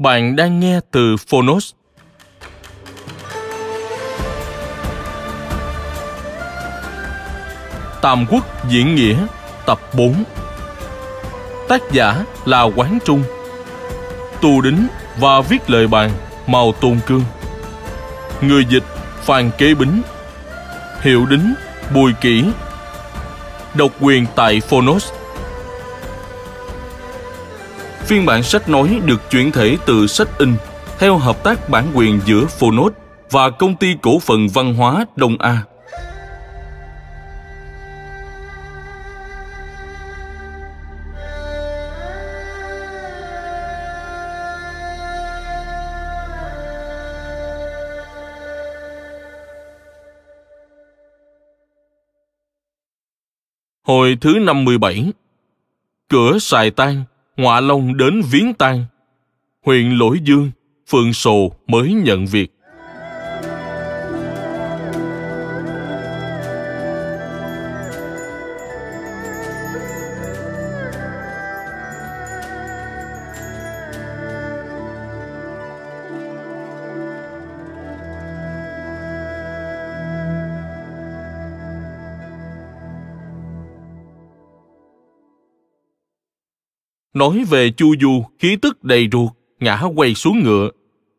Bạn đang nghe từ Phonos. Tam Quốc Diễn Nghĩa tập 4 Tác giả là Quán Trung Tu Đính và viết lời bàn màu Tôn Cương Người dịch Phan Kế Bính Hiệu Đính Bùi Kỷ Độc quyền tại Phonos Phiên bản sách nói được chuyển thể từ sách in theo hợp tác bản quyền giữa Phonos và công ty cổ phần văn hóa Đông A. Hồi thứ 57 Cửa xài tan Ngọa Long đến viếng tang. Huyện Lỗi Dương, phường Sồ mới nhận việc. nói về chu du khí tức đầy ruột ngã quay xuống ngựa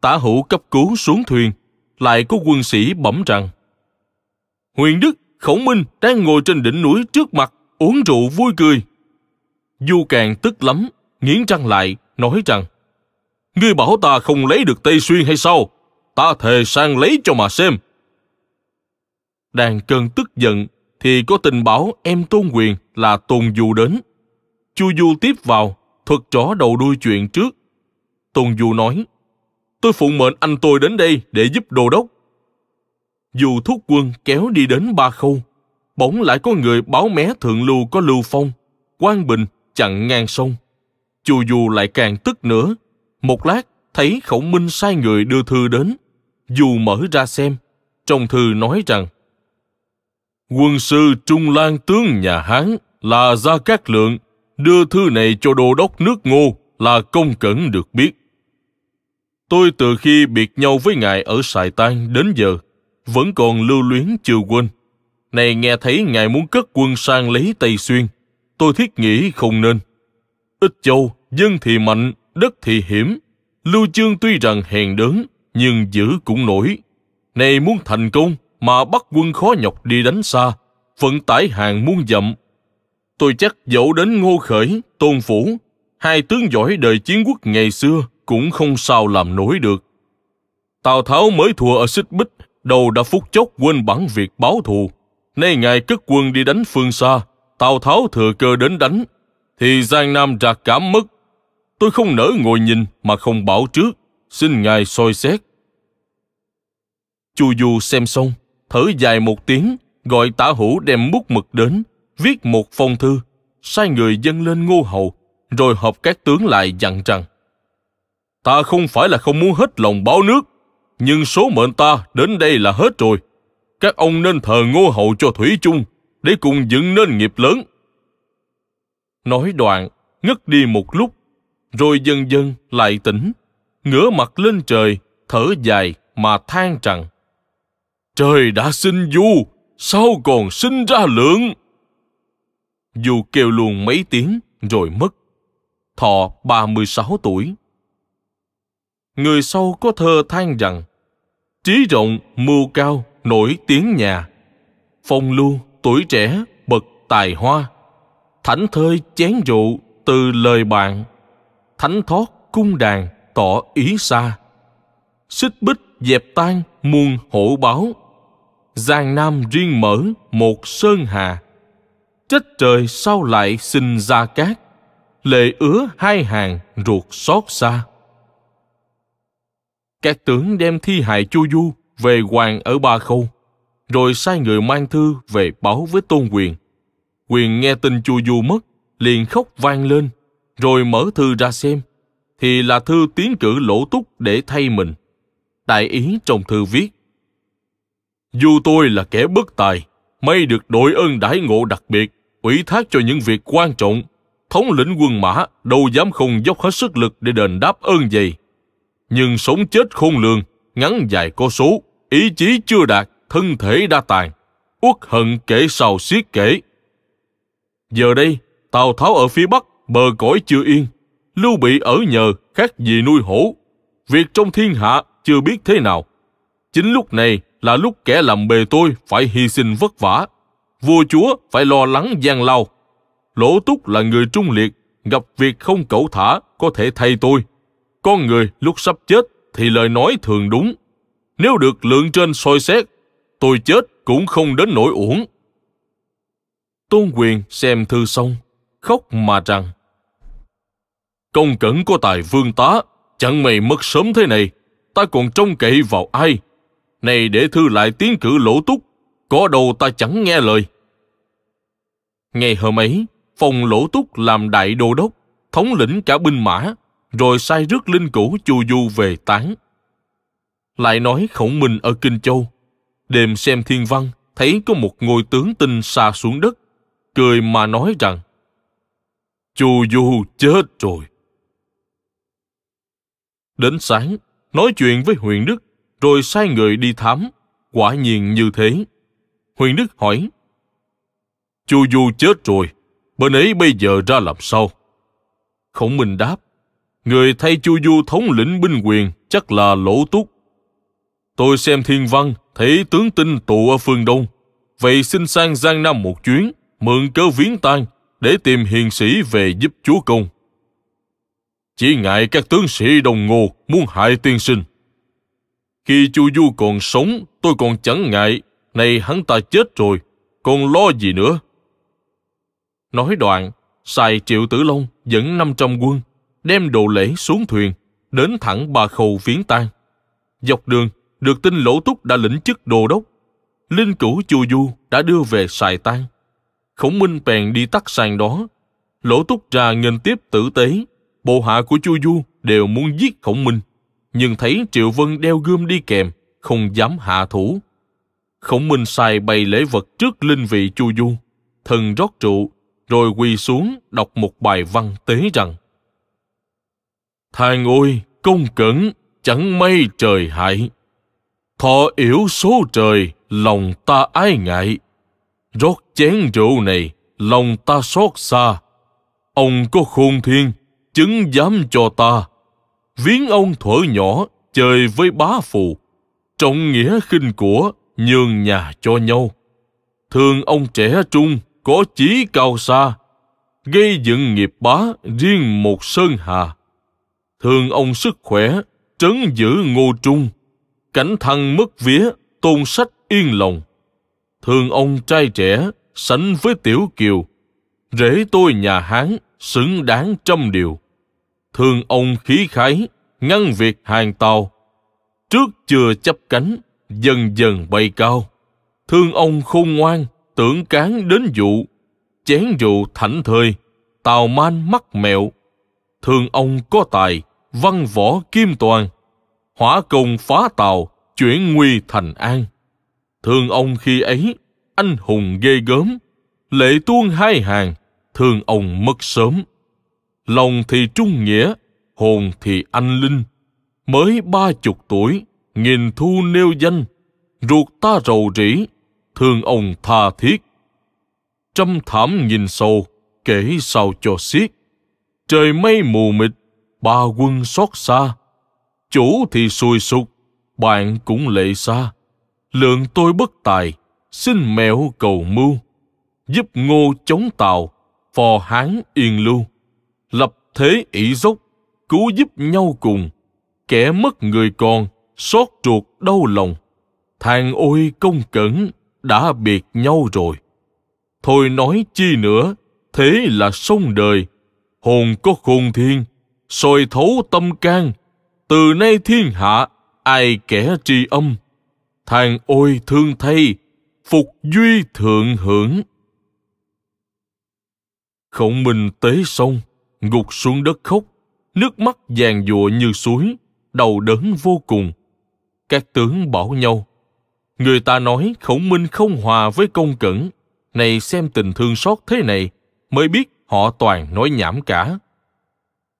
tả hữu cấp cứu xuống thuyền lại có quân sĩ bẩm rằng huyền đức khổng minh đang ngồi trên đỉnh núi trước mặt uống rượu vui cười du càng tức lắm nghiến răng lại nói rằng ngươi bảo ta không lấy được tây xuyên hay sao ta thề sang lấy cho mà xem đang cơn tức giận thì có tình báo em tôn quyền là tôn du đến chu du tiếp vào thuật rõ đầu đuôi chuyện trước. Tôn Du nói, tôi phụng mệnh anh tôi đến đây để giúp đồ đốc. Dù thúc quân kéo đi đến ba khâu, bỗng lại có người báo mé thượng lưu có lưu phong, quan bình chặn ngang sông. Chu dù lại càng tức nữa. Một lát, thấy khổng minh sai người đưa thư đến. dù mở ra xem, trong thư nói rằng Quân sư Trung Lan tướng nhà Hán là Gia Cát Lượng đưa thư này cho đô đốc nước ngô là công cẩn được biết tôi từ khi biệt nhau với ngài ở sài tan đến giờ vẫn còn lưu luyến chưa quên này nghe thấy ngài muốn cất quân sang lấy tây xuyên tôi thiết nghĩ không nên ít châu dân thì mạnh đất thì hiểm lưu chương tuy rằng hèn đớn nhưng giữ cũng nổi này muốn thành công mà bắt quân khó nhọc đi đánh xa vận tải hàng muôn dặm tôi chắc dẫu đến Ngô Khởi, Tôn Phủ, hai tướng giỏi đời chiến quốc ngày xưa cũng không sao làm nổi được. Tào Tháo mới thua ở Xích Bích, đầu đã phút chốc quên bản việc báo thù. Nay ngài cất quân đi đánh phương xa, Tào Tháo thừa cơ đến đánh, thì Giang Nam rạc cảm mất. Tôi không nỡ ngồi nhìn mà không bảo trước, xin ngài soi xét. Chu Du xem xong, thở dài một tiếng, gọi tả hữu đem bút mực đến, viết một phong thư, sai người dâng lên ngô hầu, rồi họp các tướng lại dặn rằng Ta không phải là không muốn hết lòng báo nước, nhưng số mệnh ta đến đây là hết rồi. Các ông nên thờ ngô hầu cho Thủy chung, để cùng dựng nên nghiệp lớn. Nói đoạn, ngất đi một lúc, rồi dần dần lại tỉnh, ngửa mặt lên trời, thở dài mà than rằng Trời đã sinh du, sao còn sinh ra lượng? dù kêu luôn mấy tiếng rồi mất. Thọ 36 tuổi. Người sau có thơ than rằng Trí rộng, mưu cao, nổi tiếng nhà. Phong lưu, tuổi trẻ, bậc tài hoa. Thảnh thơi chén rượu từ lời bạn. Thánh thoát cung đàn, tỏ ý xa. Xích bích dẹp tan muôn hổ báo. Giang Nam riêng mở một sơn hà trách trời sao lại sinh ra cát lệ ứa hai hàng ruột xót xa các tướng đem thi hài chu du về hoàng ở ba khâu rồi sai người mang thư về báo với tôn quyền quyền nghe tin chu du mất liền khóc vang lên rồi mở thư ra xem thì là thư tiến cử lỗ túc để thay mình đại ý trong thư viết dù tôi là kẻ bất tài may được đội ơn đãi ngộ đặc biệt ủy thác cho những việc quan trọng, thống lĩnh quân mã đâu dám không dốc hết sức lực để đền đáp ơn gì? Nhưng sống chết khôn lường, ngắn dài có số, ý chí chưa đạt, thân thể đa tàn, uất hận kể sầu xiết kể. Giờ đây, Tào Tháo ở phía Bắc, bờ cõi chưa yên, Lưu Bị ở nhờ khác gì nuôi hổ. Việc trong thiên hạ chưa biết thế nào. Chính lúc này là lúc kẻ làm bề tôi phải hy sinh vất vả, vua chúa phải lo lắng gian lao. Lỗ túc là người trung liệt, gặp việc không cẩu thả có thể thay tôi. Con người lúc sắp chết thì lời nói thường đúng. Nếu được lượng trên soi xét, tôi chết cũng không đến nỗi uổng. Tôn quyền xem thư xong, khóc mà rằng Công cẩn có tài vương tá, chẳng mày mất sớm thế này, ta còn trông cậy vào ai. Này để thư lại tiến cử lỗ túc có đâu ta chẳng nghe lời. Ngày hôm ấy, phòng lỗ túc làm đại đô đốc, thống lĩnh cả binh mã, rồi sai rước linh cũ chu du về tán. Lại nói khổng minh ở Kinh Châu, đêm xem thiên văn, thấy có một ngôi tướng tinh xa xuống đất, cười mà nói rằng, Chu Du chết rồi. Đến sáng, nói chuyện với huyện Đức, rồi sai người đi thám, quả nhiên như thế. Huyền Đức hỏi. Chu Du chết rồi, bên ấy bây giờ ra làm sao? Khổng Minh đáp. Người thay Chu Du thống lĩnh binh quyền chắc là Lỗ Túc. Tôi xem thiên văn, thấy tướng tinh tụ ở phương Đông. Vậy xin sang Giang Nam một chuyến, mượn cơ viếng tang để tìm hiền sĩ về giúp chúa công. Chỉ ngại các tướng sĩ đồng ngô muốn hại tiên sinh. Khi Chu Du còn sống, tôi còn chẳng ngại này hắn ta chết rồi, còn lo gì nữa? Nói đoạn, xài triệu tử long dẫn 500 quân, đem đồ lễ xuống thuyền, đến thẳng bà khâu viếng tang. Dọc đường, được tin lỗ túc đã lĩnh chức đồ đốc. Linh cửu chu du đã đưa về xài tang. Khổng Minh bèn đi tắt sàn đó. Lỗ túc ra nghênh tiếp tử tế, bộ hạ của chu du đều muốn giết khổng minh nhưng thấy triệu vân đeo gươm đi kèm không dám hạ thủ Khổng Minh Sai bày lễ vật trước linh vị Chu Du, thần rót rượu, rồi quỳ xuống đọc một bài văn tế rằng Thang ôi, công cẩn, chẳng may trời hại. Thọ yểu số trời, lòng ta ái ngại. Rót chén rượu này, lòng ta xót xa. Ông có khôn thiên, chứng dám cho ta. Viếng ông thuở nhỏ, chơi với bá phù. Trọng nghĩa khinh của, nhường nhà cho nhau Thường ông trẻ trung có chí cao xa gây dựng nghiệp bá riêng một sơn hà Thường ông sức khỏe trấn giữ ngô trung cảnh thăng mất vía tôn sách yên lòng Thường ông trai trẻ sánh với tiểu kiều rễ tôi nhà hán xứng đáng trăm điều Thường ông khí khái ngăn việc hàng tàu trước chưa chấp cánh dần dần bay cao thương ông khôn ngoan tưởng cán đến dụ chén rượu thảnh thơi tàu man mắt mẹo thương ông có tài văn võ kim toàn hỏa công phá tàu chuyển nguy thành an thương ông khi ấy anh hùng ghê gớm lệ tuôn hai hàng thương ông mất sớm lòng thì trung nghĩa hồn thì anh linh mới ba chục tuổi nghìn thu nêu danh, ruột ta rầu rĩ, thương ông tha thiết. Trăm thảm nhìn sâu, kể sao cho xiết. Trời mây mù mịt, ba quân xót xa. Chủ thì sùi sụt, bạn cũng lệ xa. Lượng tôi bất tài, xin mẹo cầu mưu. Giúp ngô chống tàu, phò hán yên lưu. Lập thế ỷ dốc, cứu giúp nhau cùng. Kẻ mất người còn, sốt ruột đau lòng than ôi công cẩn đã biệt nhau rồi thôi nói chi nữa thế là sông đời hồn có khôn thiên soi thấu tâm can từ nay thiên hạ ai kẻ tri âm than ôi thương thay phục duy thượng hưởng khổng minh tế xong gục xuống đất khóc nước mắt vàng dụa như suối đầu đớn vô cùng các tướng bỏ nhau người ta nói khổng minh không hòa với công cẩn này xem tình thương xót thế này mới biết họ toàn nói nhảm cả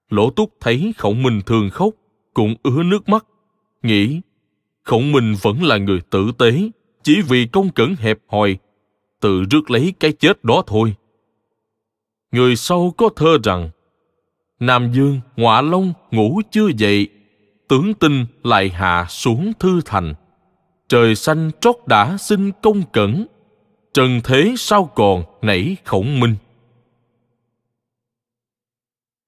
lỗ túc thấy khổng minh thường khóc cũng ứa nước mắt nghĩ khổng minh vẫn là người tử tế chỉ vì công cẩn hẹp hòi tự rước lấy cái chết đó thôi người sau có thơ rằng nam dương ngọa long ngủ chưa dậy tướng tinh lại hạ xuống thư thành trời xanh trót đã xin công cẩn trần thế sao còn nảy khổng minh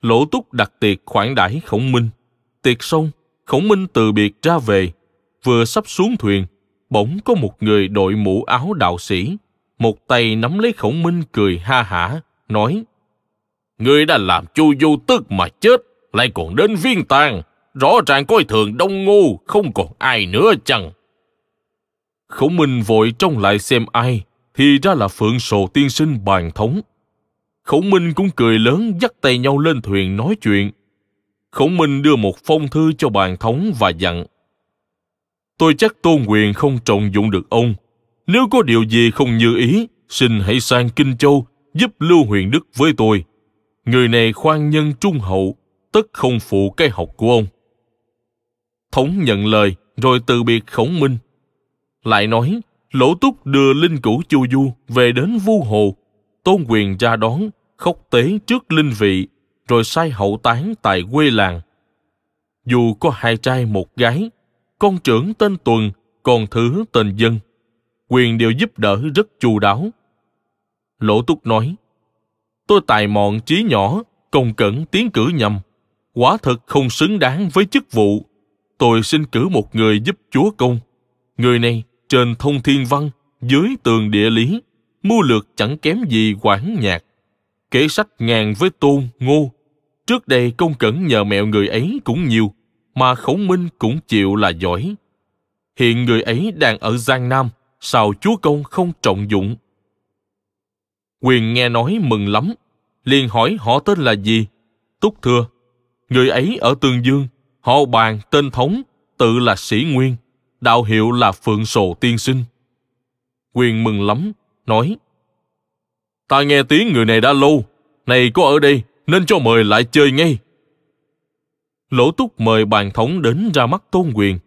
lỗ túc đặt tiệc khoản đãi khổng minh tiệc xong khổng minh từ biệt ra về vừa sắp xuống thuyền bỗng có một người đội mũ áo đạo sĩ một tay nắm lấy khổng minh cười ha hả nói ngươi đã làm chu du tức mà chết lại còn đến viên tàn rõ ràng coi thường đông ngô, không còn ai nữa chẳng. Khổng Minh vội trông lại xem ai, thì ra là Phượng Sồ tiên sinh bàn thống. Khổng Minh cũng cười lớn dắt tay nhau lên thuyền nói chuyện. Khổng Minh đưa một phong thư cho bàn thống và dặn. Tôi chắc tôn quyền không trọng dụng được ông. Nếu có điều gì không như ý, xin hãy sang Kinh Châu giúp Lưu Huyền Đức với tôi. Người này khoan nhân trung hậu, tất không phụ cái học của ông thống nhận lời rồi từ biệt khổng minh lại nói lỗ túc đưa linh cửu chu du về đến vu hồ tôn quyền ra đón khóc tế trước linh vị rồi sai hậu tán tại quê làng dù có hai trai một gái con trưởng tên tuần còn thứ tên dân quyền đều giúp đỡ rất chu đáo lỗ túc nói tôi tài mọn trí nhỏ công cẩn tiến cử nhầm quả thật không xứng đáng với chức vụ tôi xin cử một người giúp chúa công. Người này trên thông thiên văn, dưới tường địa lý, mưu lược chẳng kém gì quản nhạc. Kể sách ngàn với tôn, ngô. Trước đây công cẩn nhờ mẹo người ấy cũng nhiều, mà khổng minh cũng chịu là giỏi. Hiện người ấy đang ở Giang Nam, sao chúa công không trọng dụng? Quyền nghe nói mừng lắm, liền hỏi họ tên là gì. Túc thưa, người ấy ở Tương Dương, Họ bàn tên thống, tự là Sĩ Nguyên, đạo hiệu là Phượng Sồ Tiên Sinh. Quyền mừng lắm, nói Ta nghe tiếng người này đã lâu, này có ở đây nên cho mời lại chơi ngay. Lỗ túc mời bàn thống đến ra mắt tôn quyền.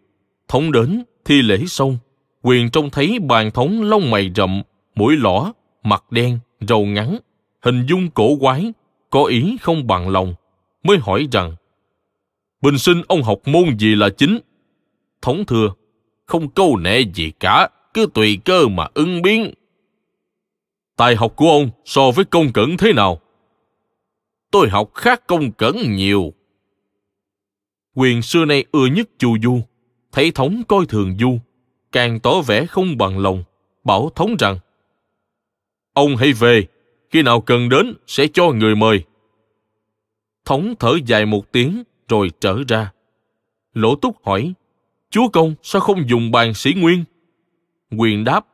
Thống đến, thi lễ xong. Quyền trông thấy bàn thống lông mày rậm, mũi lỏ, mặt đen, râu ngắn. Hình dung cổ quái, có ý không bằng lòng. Mới hỏi rằng, Bình sinh ông học môn gì là chính? Thống thưa, không câu nệ gì cả, cứ tùy cơ mà ưng biến. Tài học của ông so với công cẩn thế nào? Tôi học khác công cẩn nhiều. Quyền xưa nay ưa nhất chu du, thấy thống coi thường du, càng tỏ vẻ không bằng lòng, bảo thống rằng Ông hãy về, khi nào cần đến sẽ cho người mời. Thống thở dài một tiếng, rồi trở ra. Lỗ túc hỏi, Chúa công sao không dùng bàn sĩ nguyên? Quyền đáp,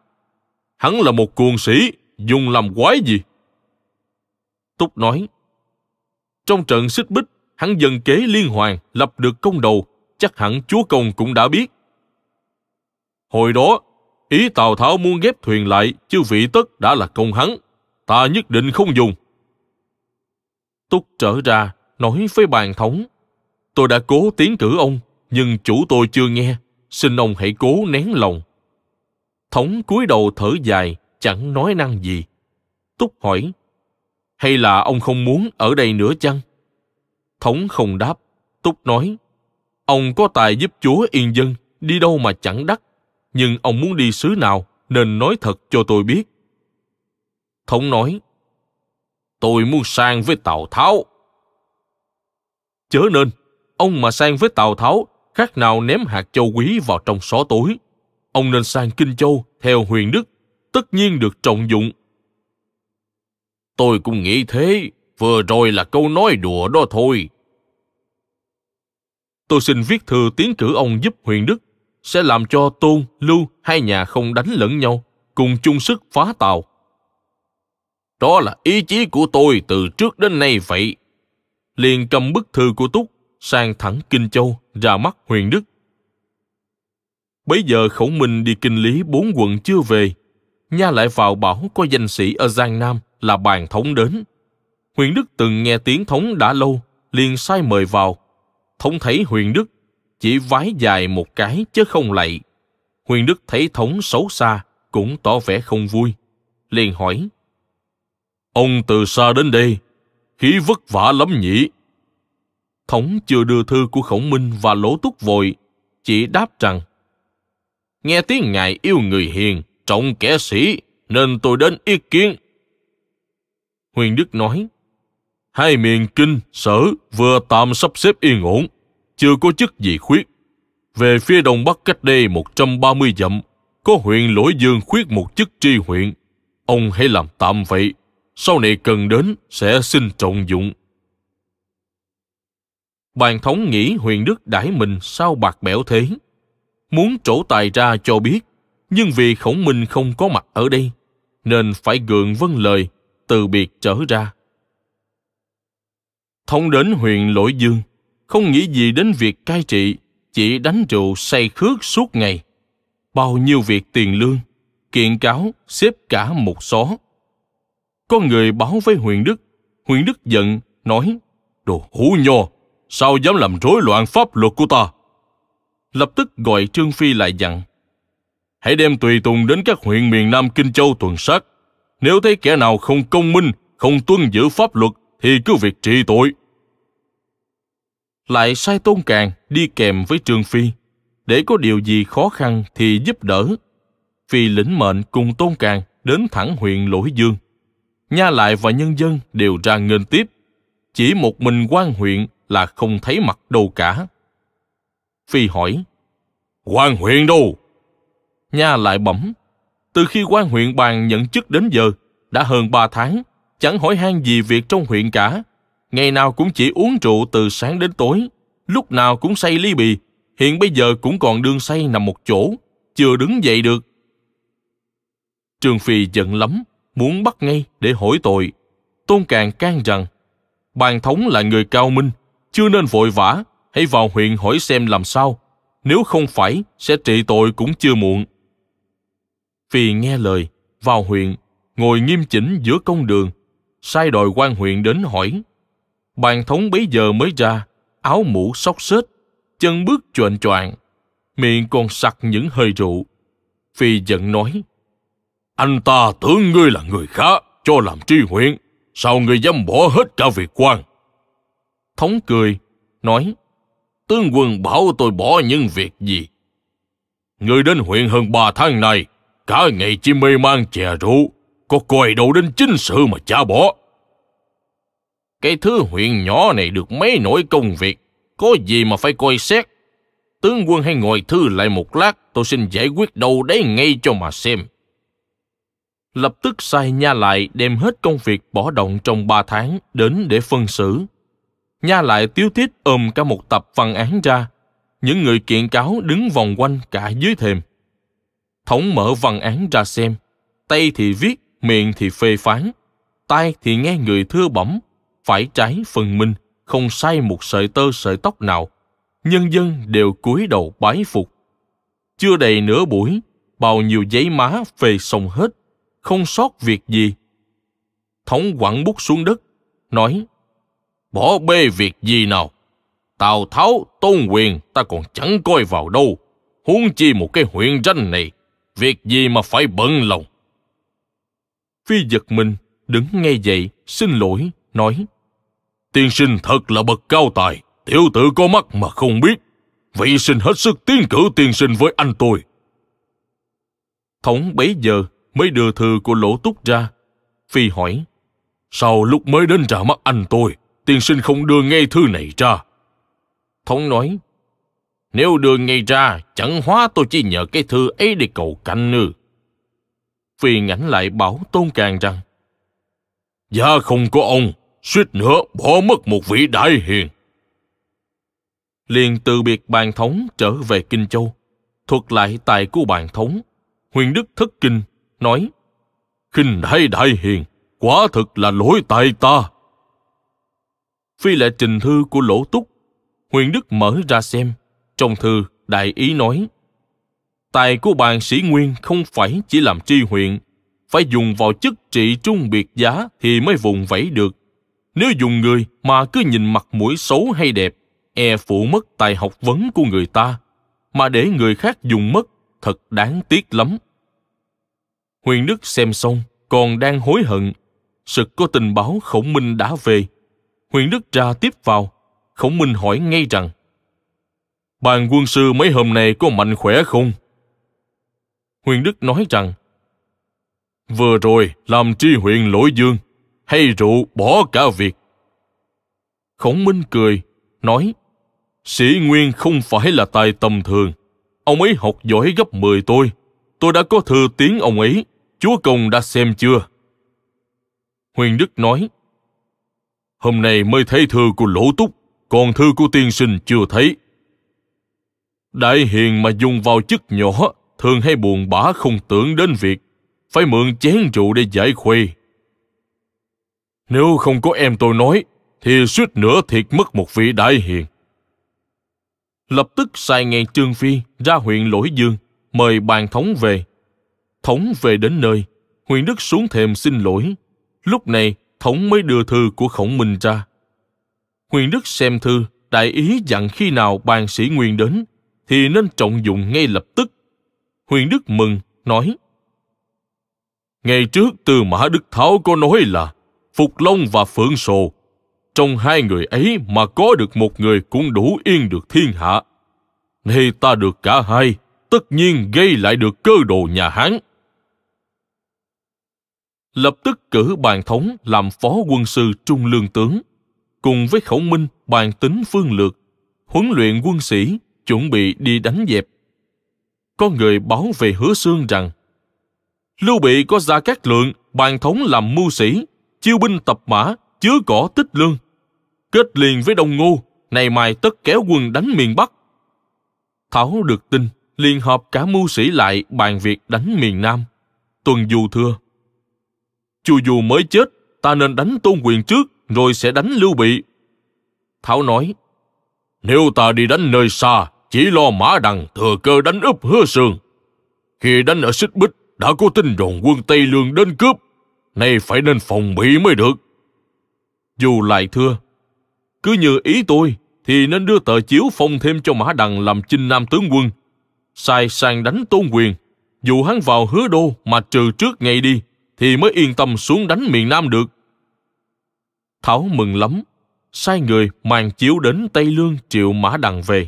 hắn là một cuồng sĩ, dùng làm quái gì? Túc nói, trong trận xích bích, hắn dần kế liên hoàn, lập được công đầu, chắc hẳn chúa công cũng đã biết. Hồi đó, ý Tào Tháo muốn ghép thuyền lại, chứ vị tất đã là công hắn, ta nhất định không dùng. Túc trở ra, nói với bàn thống tôi đã cố tiến cử ông nhưng chủ tôi chưa nghe xin ông hãy cố nén lòng thống cúi đầu thở dài chẳng nói năng gì túc hỏi hay là ông không muốn ở đây nữa chăng thống không đáp túc nói ông có tài giúp chúa yên dân đi đâu mà chẳng đắc nhưng ông muốn đi xứ nào nên nói thật cho tôi biết thống nói tôi muốn sang với tào tháo chớ nên ông mà sang với Tào Tháo, khác nào ném hạt châu quý vào trong xó tối. Ông nên sang Kinh Châu theo huyền đức, tất nhiên được trọng dụng. Tôi cũng nghĩ thế, vừa rồi là câu nói đùa đó thôi. Tôi xin viết thư tiến cử ông giúp huyền đức, sẽ làm cho Tôn, Lưu hai nhà không đánh lẫn nhau, cùng chung sức phá tàu. Đó là ý chí của tôi từ trước đến nay vậy. Liền cầm bức thư của Túc sang thẳng Kinh Châu, ra mắt huyền đức. Bấy giờ khẩu minh đi kinh lý bốn quận chưa về, nha lại vào bảo có danh sĩ ở Giang Nam là bàn thống đến. Huyền Đức từng nghe tiếng thống đã lâu, liền sai mời vào. Thống thấy Huyền Đức chỉ vái dài một cái chứ không lạy. Huyền Đức thấy thống xấu xa, cũng tỏ vẻ không vui. Liền hỏi, Ông từ xa đến đây, khí vất vả lắm nhỉ. Thống chưa đưa thư của Khổng Minh và Lỗ Túc Vội, chỉ đáp rằng Nghe tiếng ngài yêu người hiền, trọng kẻ sĩ, nên tôi đến ý kiến. Huyền Đức nói, hai miền kinh, sở vừa tạm sắp xếp yên ổn, chưa có chức gì khuyết. Về phía đông bắc cách đây 130 dặm, có huyện Lỗi Dương khuyết một chức tri huyện. Ông hãy làm tạm vậy, sau này cần đến sẽ xin trọng dụng. Bàn thống nghĩ huyền đức đãi mình sao bạc bẽo thế. Muốn trổ tài ra cho biết, nhưng vì khổng minh không có mặt ở đây, nên phải gượng vâng lời, từ biệt trở ra. Thông đến huyện Lỗi Dương, không nghĩ gì đến việc cai trị, chỉ đánh rượu say khước suốt ngày. Bao nhiêu việc tiền lương, kiện cáo xếp cả một xó. Có người báo với Huyền Đức, Huyền Đức giận, nói, đồ hủ nho sao dám làm rối loạn pháp luật của ta? Lập tức gọi Trương Phi lại dặn. Hãy đem tùy tùng đến các huyện miền Nam Kinh Châu tuần sát. Nếu thấy kẻ nào không công minh, không tuân giữ pháp luật, thì cứ việc trị tội. Lại sai Tôn Càng đi kèm với Trương Phi. Để có điều gì khó khăn thì giúp đỡ. Phi lĩnh mệnh cùng Tôn Càng đến thẳng huyện Lỗi Dương. Nha lại và nhân dân đều ra nghênh tiếp. Chỉ một mình quan huyện là không thấy mặt đâu cả. Phi hỏi, quan huyện đâu? Nha lại bẩm, từ khi quan huyện bàn nhận chức đến giờ, đã hơn ba tháng, chẳng hỏi han gì việc trong huyện cả. Ngày nào cũng chỉ uống rượu từ sáng đến tối, lúc nào cũng say ly bì, hiện bây giờ cũng còn đương say nằm một chỗ, chưa đứng dậy được. Trường Phi giận lắm, muốn bắt ngay để hỏi tội. Tôn Càng can rằng, bàn thống là người cao minh, chưa nên vội vã, hãy vào huyện hỏi xem làm sao. Nếu không phải, sẽ trị tội cũng chưa muộn. phi nghe lời, vào huyện, ngồi nghiêm chỉnh giữa công đường, sai đòi quan huyện đến hỏi. Bàn thống bấy giờ mới ra, áo mũ xóc xếch, chân bước chuẩn choạng, miệng còn sặc những hơi rượu. Phi giận nói, Anh ta tưởng ngươi là người khá, cho làm tri huyện, sao ngươi dám bỏ hết cả việc quan? thống cười, nói, Tướng quân bảo tôi bỏ những việc gì? Người đến huyện hơn ba tháng này, cả ngày chỉ mê mang chè rượu, có coi đâu đến chính sự mà chả bỏ. Cái thứ huyện nhỏ này được mấy nỗi công việc, có gì mà phải coi xét. Tướng quân hãy ngồi thư lại một lát, tôi xin giải quyết đâu đấy ngay cho mà xem. Lập tức sai nha lại đem hết công việc bỏ động trong ba tháng đến để phân xử Nha lại tiếu tiết ôm cả một tập văn án ra. Những người kiện cáo đứng vòng quanh cả dưới thềm. Thống mở văn án ra xem. Tay thì viết, miệng thì phê phán. Tai thì nghe người thưa bẩm, phải trái phần minh, không sai một sợi tơ sợi tóc nào. Nhân dân đều cúi đầu bái phục. Chưa đầy nửa buổi, bao nhiêu giấy má phê xong hết, không sót việc gì. Thống quẳng bút xuống đất, nói bỏ bê việc gì nào. Tào Tháo, Tôn Quyền ta còn chẳng coi vào đâu. Huống chi một cái huyện ranh này, việc gì mà phải bận lòng. Phi giật mình, đứng nghe vậy xin lỗi, nói. Tiên sinh thật là bậc cao tài, tiểu tử có mắt mà không biết. Vậy xin hết sức tiến cử tiên sinh với anh tôi. Thống bấy giờ mới đưa thư của lỗ túc ra. Phi hỏi, sau lúc mới đến ra mắt anh tôi, tiên sinh không đưa ngay thư này ra. Thống nói, nếu đưa ngay ra, chẳng hóa tôi chỉ nhờ cái thư ấy để cầu cảnh ư. Phi ngảnh lại bảo Tôn Càng rằng, Dạ không có ông, suýt nữa bỏ mất một vị đại hiền. Liền từ biệt bàn thống trở về Kinh Châu, thuật lại tài của bàn thống. Huyền Đức thất kinh, nói, Kinh hay đại hiền, quả thực là lỗi tại ta phi lại trình thư của Lỗ Túc. Huyền Đức mở ra xem, trong thư đại ý nói Tài của bàn sĩ Nguyên không phải chỉ làm tri huyện, phải dùng vào chức trị trung biệt giá thì mới vùng vẫy được. Nếu dùng người mà cứ nhìn mặt mũi xấu hay đẹp, e phụ mất tài học vấn của người ta, mà để người khác dùng mất, thật đáng tiếc lắm. Huyền Đức xem xong, còn đang hối hận. Sực có tình báo khổng minh đã về, huyện đức tra tiếp vào khổng minh hỏi ngay rằng bàn quân sư mấy hôm nay có mạnh khỏe không huyền đức nói rằng vừa rồi làm tri huyện lỗi dương hay rượu bỏ cả việc khổng minh cười nói sĩ nguyên không phải là tài tầm thường ông ấy học giỏi gấp mười tôi tôi đã có thư tiếng ông ấy chúa công đã xem chưa huyền đức nói hôm nay mới thấy thư của lỗ túc, còn thư của tiên sinh chưa thấy. Đại hiền mà dùng vào chức nhỏ, thường hay buồn bã không tưởng đến việc, phải mượn chén rượu để giải khuây. Nếu không có em tôi nói, thì suýt nữa thiệt mất một vị đại hiền. Lập tức sai ngang Trương Phi ra huyện Lỗi Dương, mời bàn thống về. Thống về đến nơi, huyện Đức xuống thềm xin lỗi. Lúc này, thống mới đưa thư của Khổng Minh ra. Huyền Đức xem thư, đại ý dặn khi nào bàn sĩ Nguyên đến, thì nên trọng dụng ngay lập tức. Huyền Đức mừng, nói Ngày trước từ Mã Đức Tháo có nói là Phục Long và Phượng Sồ Trong hai người ấy mà có được một người cũng đủ yên được thiên hạ. Nay ta được cả hai, tất nhiên gây lại được cơ đồ nhà Hán lập tức cử bàn thống làm phó quân sư trung lương tướng, cùng với khổng minh bàn tính phương lược, huấn luyện quân sĩ, chuẩn bị đi đánh dẹp. Có người báo về hứa xương rằng, Lưu Bị có ra các lượng, bàn thống làm mưu sĩ, chiêu binh tập mã, chứa cỏ tích lương. Kết liền với Đông Ngô, này mai tất kéo quân đánh miền Bắc. Thảo được tin, liền họp cả mưu sĩ lại bàn việc đánh miền Nam. Tuần Du thưa, chu du mới chết ta nên đánh tôn quyền trước rồi sẽ đánh lưu bị thảo nói nếu ta đi đánh nơi xa chỉ lo mã đằng thừa cơ đánh úp hứa sương khi đánh ở xích bích đã có tin đồn quân tây lương đến cướp nay phải nên phòng bị mới được dù lại thưa cứ như ý tôi thì nên đưa tờ chiếu phong thêm cho mã đằng làm chinh nam tướng quân sai sang đánh tôn quyền dù hắn vào hứa đô mà trừ trước ngay đi thì mới yên tâm xuống đánh miền Nam được. Thảo mừng lắm, sai người mang chiếu đến Tây Lương triệu Mã Đằng về.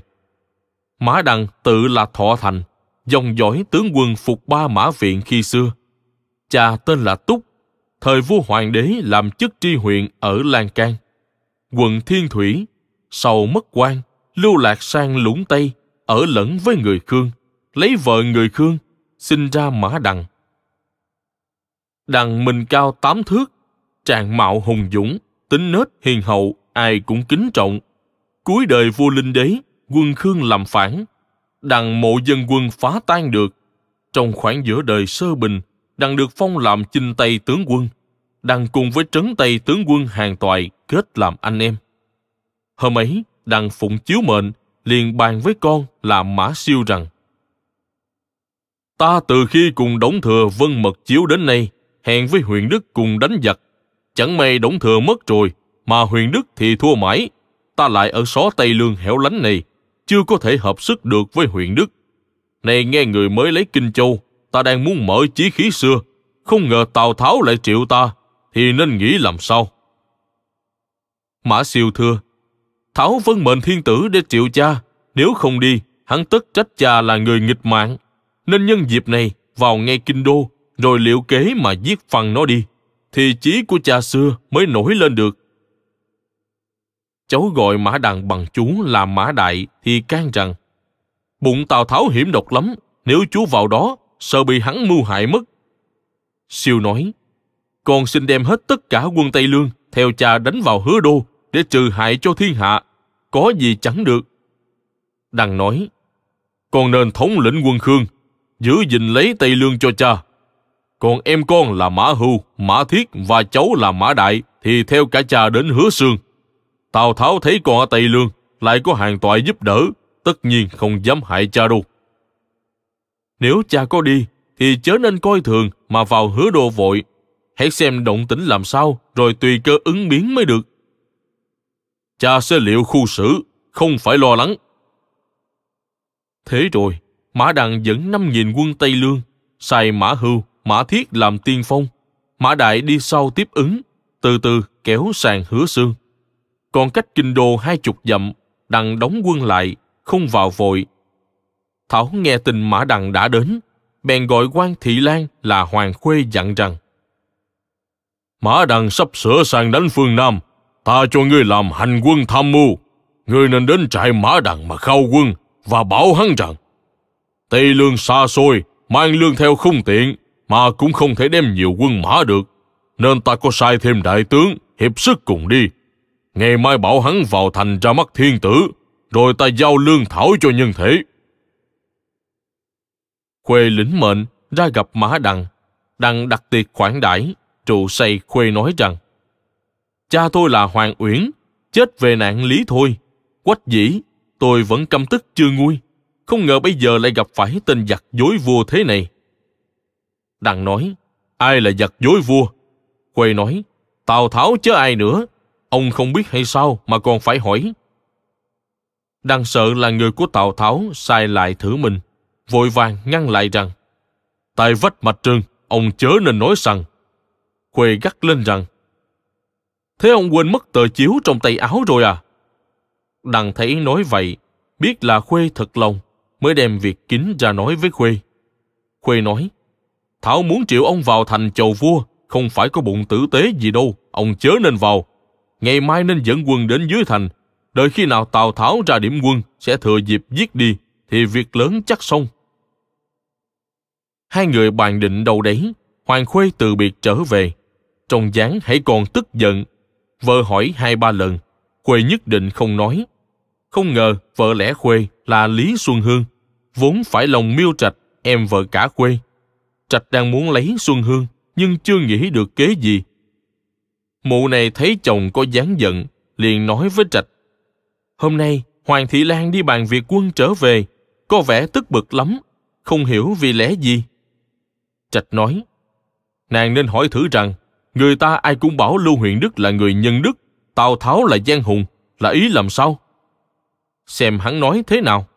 Mã Đằng tự là Thọ Thành, dòng dõi tướng quân phục ba mã viện khi xưa. Cha tên là Túc, thời vua hoàng đế làm chức tri huyện ở Lan Can. Quận Thiên Thủy, sau mất quan, lưu lạc sang lũng Tây, ở lẫn với người Khương, lấy vợ người Khương, sinh ra Mã Đằng đằng mình cao tám thước, trạng mạo hùng dũng, tính nết hiền hậu, ai cũng kính trọng. Cuối đời vua Linh Đế, quân Khương làm phản, đằng mộ dân quân phá tan được. Trong khoảng giữa đời sơ bình, đằng được phong làm chinh tây tướng quân, đằng cùng với trấn tây tướng quân hàng toại kết làm anh em. Hôm ấy, đằng phụng chiếu mệnh, liền bàn với con là Mã Siêu rằng Ta từ khi cùng Đổng Thừa Vân Mật Chiếu đến nay, hẹn với Huyền Đức cùng đánh giặc. Chẳng may Đổng Thừa mất rồi, mà Huyền Đức thì thua mãi. Ta lại ở xó Tây Lương hẻo lánh này, chưa có thể hợp sức được với Huyền Đức. Này nghe người mới lấy Kinh Châu, ta đang muốn mở chí khí xưa, không ngờ Tào Tháo lại triệu ta, thì nên nghĩ làm sao? Mã siêu thưa, Tháo vân mệnh thiên tử để triệu cha, nếu không đi, hắn tất trách cha là người nghịch mạng. Nên nhân dịp này, vào ngay kinh đô, rồi liệu kế mà giết phần nó đi, thì chí của cha xưa mới nổi lên được. Cháu gọi mã đàn bằng chú là mã đại thì can rằng, bụng Tào Tháo hiểm độc lắm, nếu chú vào đó, sợ bị hắn mưu hại mất. Siêu nói, con xin đem hết tất cả quân Tây Lương theo cha đánh vào hứa đô để trừ hại cho thiên hạ, có gì chẳng được. Đằng nói, con nên thống lĩnh quân Khương, giữ gìn lấy Tây Lương cho cha, còn em con là Mã Hưu, Mã Thiết và cháu là Mã Đại thì theo cả cha đến hứa sương Tào Tháo thấy con ở Tây Lương lại có hàng toại giúp đỡ, tất nhiên không dám hại cha đâu. Nếu cha có đi thì chớ nên coi thường mà vào hứa đồ vội. Hãy xem động tĩnh làm sao rồi tùy cơ ứng biến mới được. Cha sẽ liệu khu xử, không phải lo lắng. Thế rồi, Mã Đằng dẫn 5.000 quân Tây Lương, xài Mã Hưu Mã Thiết làm tiên phong, Mã Đại đi sau tiếp ứng, từ từ kéo sang hứa xương. Còn cách kinh đô hai chục dặm, đằng đóng quân lại, không vào vội. Thảo nghe tình Mã Đằng đã đến, bèn gọi quan Thị Lan là Hoàng Khuê dặn rằng Mã Đằng sắp sửa sang đánh phương Nam, ta cho ngươi làm hành quân tham mưu. Ngươi nên đến trại Mã Đằng mà khao quân và bảo hắn rằng Tây lương xa xôi, mang lương theo không tiện, mà cũng không thể đem nhiều quân mã được, nên ta có sai thêm đại tướng, hiệp sức cùng đi. Ngày mai bảo hắn vào thành ra mắt thiên tử, rồi ta giao lương thảo cho nhân thể. Khuê lĩnh mệnh ra gặp Mã Đằng. Đằng đặt tiệc khoản đãi, trụ say Khuê nói rằng Cha tôi là Hoàng Uyển, chết về nạn lý thôi. Quách dĩ, tôi vẫn căm tức chưa nguôi. Không ngờ bây giờ lại gặp phải tên giặc dối vua thế này đang nói, ai là giặc dối vua? Quê nói, Tào Tháo chứ ai nữa, ông không biết hay sao mà còn phải hỏi. Đang sợ là người của Tào Tháo sai lại thử mình, vội vàng ngăn lại rằng, tại vách mạch trưng, ông chớ nên nói rằng. Quê gắt lên rằng, thế ông quên mất tờ chiếu trong tay áo rồi à? Đằng thấy nói vậy, biết là Khuê thật lòng, mới đem việc kín ra nói với Khuê. Khuê nói, Thảo muốn triệu ông vào thành chầu vua, không phải có bụng tử tế gì đâu, ông chớ nên vào. Ngày mai nên dẫn quân đến dưới thành, đợi khi nào Tào Tháo ra điểm quân sẽ thừa dịp giết đi, thì việc lớn chắc xong. Hai người bàn định đầu đấy, Hoàng Khuê từ biệt trở về. Trong dáng hãy còn tức giận, vợ hỏi hai ba lần, Khuê nhất định không nói. Không ngờ vợ lẽ Khuê là Lý Xuân Hương, vốn phải lòng miêu trạch em vợ cả Khuê trạch đang muốn lấy xuân hương nhưng chưa nghĩ được kế gì mụ này thấy chồng có dáng giận liền nói với trạch hôm nay hoàng thị lan đi bàn việc quân trở về có vẻ tức bực lắm không hiểu vì lẽ gì trạch nói nàng nên hỏi thử rằng người ta ai cũng bảo lưu huyện đức là người nhân đức tào tháo là giang hùng là ý làm sao xem hắn nói thế nào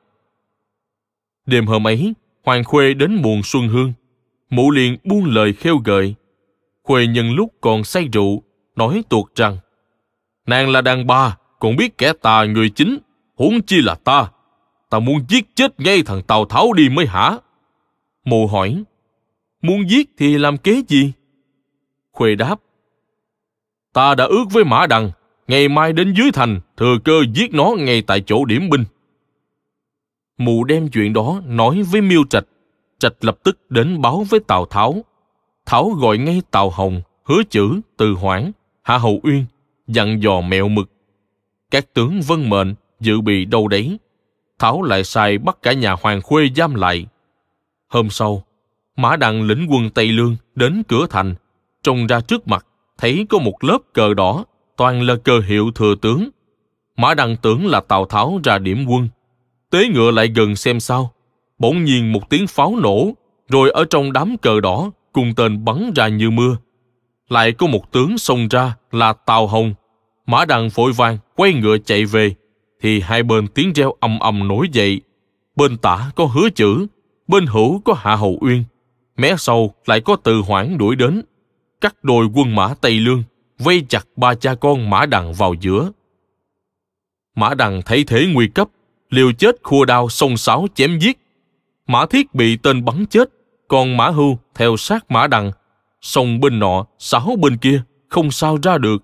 đêm hôm ấy hoàng khuê đến buồn xuân hương mụ liền buông lời khêu gợi. Khuê nhân lúc còn say rượu, nói tuột rằng, nàng là đàn bà, còn biết kẻ tà người chính, huống chi là ta. Ta muốn giết chết ngay thằng Tào Tháo đi mới hả? Mụ hỏi, muốn giết thì làm kế gì? Khuê đáp, ta đã ước với Mã Đằng, ngày mai đến dưới thành, thừa cơ giết nó ngay tại chỗ điểm binh. Mụ đem chuyện đó nói với Miêu Trạch trạch lập tức đến báo với tào tháo tháo gọi ngay tào hồng hứa chữ từ hoãn hạ hầu uyên dặn dò mẹo mực các tướng vân mệnh dự bị đâu đấy tháo lại sai bắt cả nhà hoàng khuê giam lại hôm sau mã đằng lĩnh quân tây lương đến cửa thành trông ra trước mặt thấy có một lớp cờ đỏ toàn là cờ hiệu thừa tướng mã đằng tưởng là tào tháo ra điểm quân tế ngựa lại gần xem sao bỗng nhiên một tiếng pháo nổ, rồi ở trong đám cờ đỏ, cùng tên bắn ra như mưa. Lại có một tướng xông ra là Tào Hồng. Mã Đằng vội vàng quay ngựa chạy về, thì hai bên tiếng reo ầm ầm nổi dậy. Bên tả có hứa chữ, bên hữu có Hạ Hầu Uyên. Mé sau lại có từ hoảng đuổi đến. Cắt đồi quân mã Tây Lương, vây chặt ba cha con Mã Đằng vào giữa. Mã Đằng thấy thế nguy cấp, liều chết khua đao xông sáo chém giết Mã Thiết bị tên bắn chết, còn Mã Hưu theo sát Mã Đằng. Sông bên nọ, sáu bên kia, không sao ra được.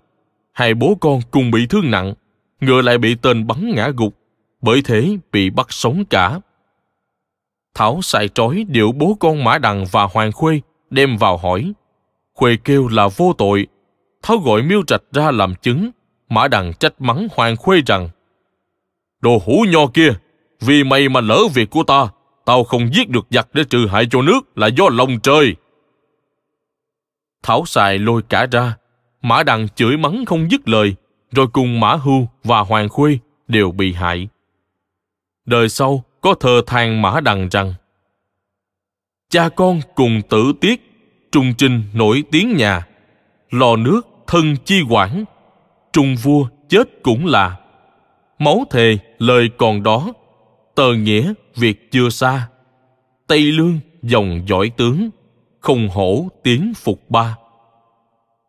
Hai bố con cùng bị thương nặng, ngựa lại bị tên bắn ngã gục, bởi thế bị bắt sống cả. Thảo xài trói điệu bố con Mã Đằng và Hoàng Khuê đem vào hỏi. Khuê kêu là vô tội. Thảo gọi miêu trạch ra làm chứng. Mã Đằng trách mắng Hoàng Khuê rằng Đồ hủ nho kia, vì mày mà lỡ việc của ta, Tao không giết được giặc để trừ hại cho nước là do lòng trời. Thảo xài lôi cả ra, Mã Đằng chửi mắng không dứt lời, rồi cùng Mã Hưu và Hoàng Khuê đều bị hại. Đời sau có thờ than Mã Đằng rằng Cha con cùng tử tiết, trung trinh nổi tiếng nhà, lò nước thân chi quản, trung vua chết cũng là. Máu thề lời còn đó tờ nghĩa việc chưa xa tây lương dòng giỏi tướng không hổ tiến phục ba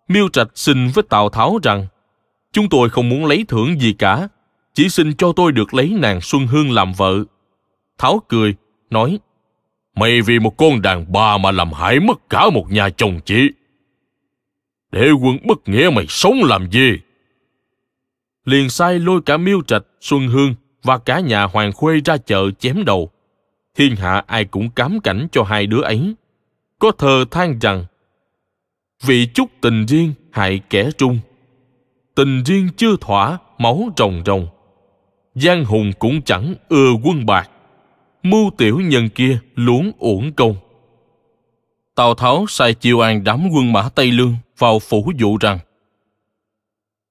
miêu trạch xin với tào tháo rằng chúng tôi không muốn lấy thưởng gì cả chỉ xin cho tôi được lấy nàng xuân hương làm vợ tháo cười nói mày vì một con đàn bà mà làm hại mất cả một nhà chồng chị để quân bất nghĩa mày sống làm gì liền sai lôi cả miêu trạch xuân hương và cả nhà Hoàng Khuê ra chợ chém đầu. Thiên hạ ai cũng cám cảnh cho hai đứa ấy. Có thơ than rằng, vị chút tình riêng hại kẻ trung. Tình riêng chưa thỏa, máu rồng rồng. Giang hùng cũng chẳng ưa quân bạc. Mưu tiểu nhân kia luống uổng công. Tào Tháo sai chiêu an đám quân Mã Tây Lương vào phủ dụ rằng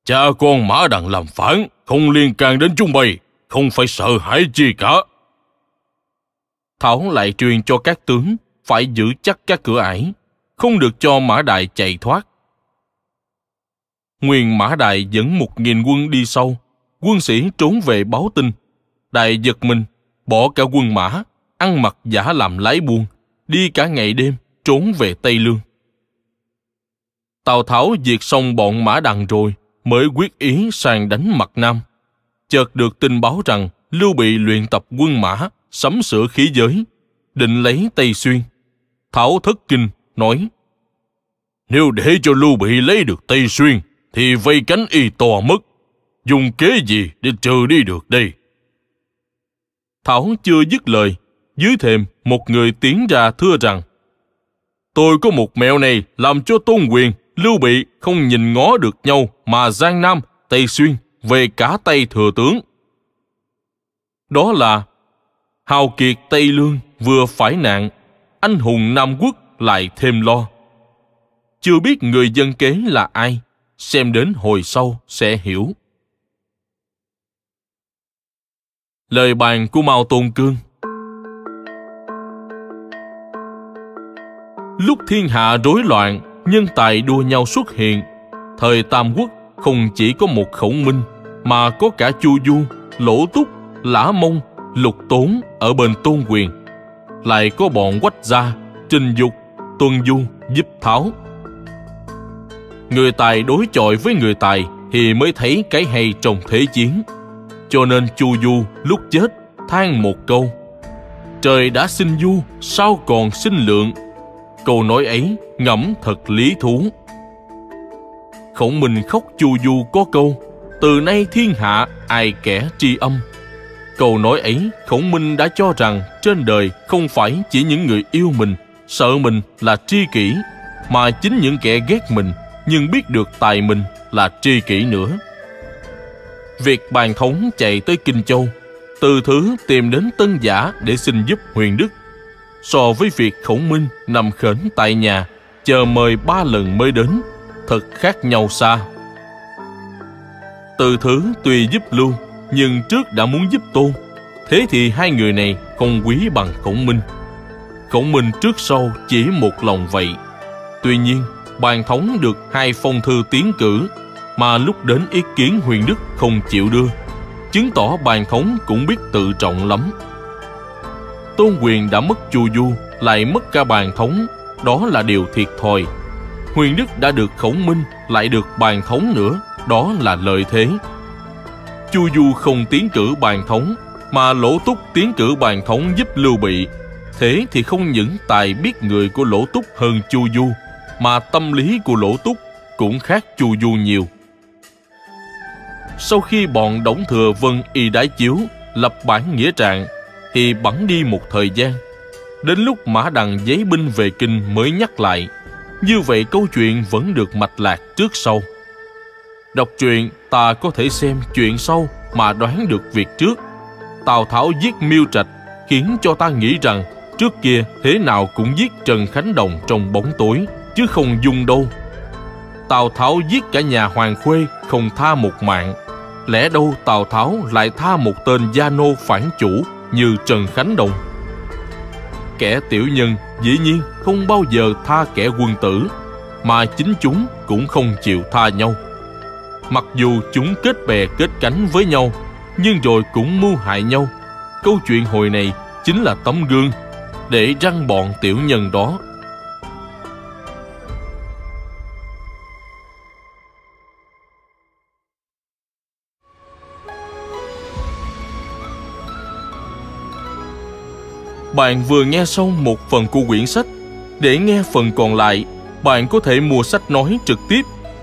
Cha con Mã Đằng làm phản, không liên can đến chúng bay không phải sợ hãi gì cả. Thảo lại truyền cho các tướng phải giữ chắc các cửa ải, không được cho Mã Đại chạy thoát. Nguyên Mã Đại dẫn một nghìn quân đi sau, quân sĩ trốn về báo tin. Đại giật mình, bỏ cả quân mã, ăn mặc giả làm lái buôn, đi cả ngày đêm trốn về Tây Lương. Tào Tháo diệt xong bọn mã đằng rồi mới quyết ý sang đánh mặt Nam chợt được tin báo rằng Lưu Bị luyện tập quân mã, sắm sửa khí giới, định lấy Tây Xuyên. Thảo Thất Kinh nói, Nếu để cho Lưu Bị lấy được Tây Xuyên, thì vây cánh y to mất. Dùng kế gì để trừ đi được đây? Thảo chưa dứt lời, dưới thềm một người tiến ra thưa rằng, Tôi có một mẹo này làm cho Tôn Quyền, Lưu Bị không nhìn ngó được nhau mà Giang Nam, Tây Xuyên về cả Tây Thừa Tướng. Đó là Hào kiệt Tây Lương vừa phải nạn, anh hùng Nam Quốc lại thêm lo. Chưa biết người dân kế là ai, xem đến hồi sau sẽ hiểu. Lời bàn của Mao Tôn Cương Lúc thiên hạ rối loạn, nhân tài đua nhau xuất hiện, thời Tam Quốc không chỉ có một khổng minh mà có cả Chu Du, Lỗ Túc, Lã Mông, Lục Tốn ở bên Tôn Quyền. Lại có bọn Quách Gia, Trình Dục, Tuân Du, Giúp Tháo. Người tài đối chọi với người tài thì mới thấy cái hay trong thế chiến. Cho nên Chu Du lúc chết than một câu Trời đã sinh du, sao còn sinh lượng? Câu nói ấy ngẫm thật lý thú. Khổng Minh khóc Chu Du có câu từ nay thiên hạ ai kẻ tri âm câu nói ấy khổng minh đã cho rằng trên đời không phải chỉ những người yêu mình sợ mình là tri kỷ mà chính những kẻ ghét mình nhưng biết được tài mình là tri kỷ nữa việc bàn thống chạy tới kinh châu từ thứ tìm đến tân giả để xin giúp huyền đức so với việc khổng minh nằm khển tại nhà chờ mời ba lần mới đến thật khác nhau xa từ thứ tuy giúp luôn, nhưng trước đã muốn giúp tôn. Thế thì hai người này không quý bằng khổng minh. Khổng minh trước sau chỉ một lòng vậy. Tuy nhiên, bàn thống được hai phong thư tiến cử mà lúc đến ý kiến huyền đức không chịu đưa chứng tỏ bàn thống cũng biết tự trọng lắm tôn quyền đã mất chu du lại mất cả bàn thống đó là điều thiệt thòi huyền đức đã được khổng minh lại được bàn thống nữa đó là lợi thế. Chu Du không tiến cử bàn thống, mà Lỗ Túc tiến cử bàn thống giúp Lưu Bị. Thế thì không những tài biết người của Lỗ Túc hơn Chu Du, mà tâm lý của Lỗ Túc cũng khác Chu Du nhiều. Sau khi bọn Đổng Thừa Vân y đái chiếu, lập bản nghĩa trạng, thì bắn đi một thời gian. Đến lúc Mã Đằng giấy binh về kinh mới nhắc lại. Như vậy câu chuyện vẫn được mạch lạc trước sau. Đọc truyện, ta có thể xem chuyện sau mà đoán được việc trước. Tào Tháo giết Miêu Trạch khiến cho ta nghĩ rằng trước kia thế nào cũng giết Trần Khánh Đồng trong bóng tối, chứ không dung đâu. Tào Tháo giết cả nhà Hoàng Khuê không tha một mạng. Lẽ đâu Tào Tháo lại tha một tên gia nô phản chủ như Trần Khánh Đồng? Kẻ tiểu nhân dĩ nhiên không bao giờ tha kẻ quân tử, mà chính chúng cũng không chịu tha nhau. Mặc dù chúng kết bè kết cánh với nhau, nhưng rồi cũng mưu hại nhau. Câu chuyện hồi này chính là tấm gương để răng bọn tiểu nhân đó bạn vừa nghe xong một phần của quyển sách. Để nghe phần còn lại, bạn có thể mua sách nói trực tiếp